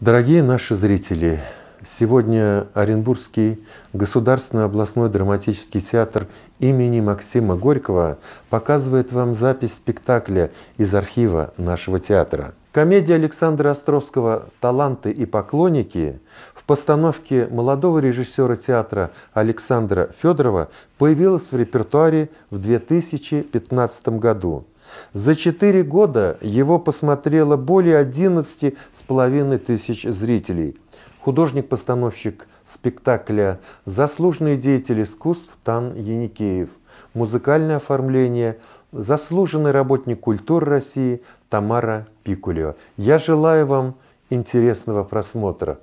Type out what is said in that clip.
Дорогие наши зрители, сегодня Оренбургский государственный областной драматический театр имени Максима Горького показывает вам запись спектакля из архива нашего театра. Комедия Александра Островского «Таланты и поклонники» в постановке молодого режиссера театра Александра Федорова появилась в репертуаре в 2015 году – за 4 года его посмотрело более 11 с половиной тысяч зрителей. Художник-постановщик спектакля, заслуженный деятель искусств Тан Яникеев, музыкальное оформление, заслуженный работник культуры России Тамара Пикулева. Я желаю вам интересного просмотра.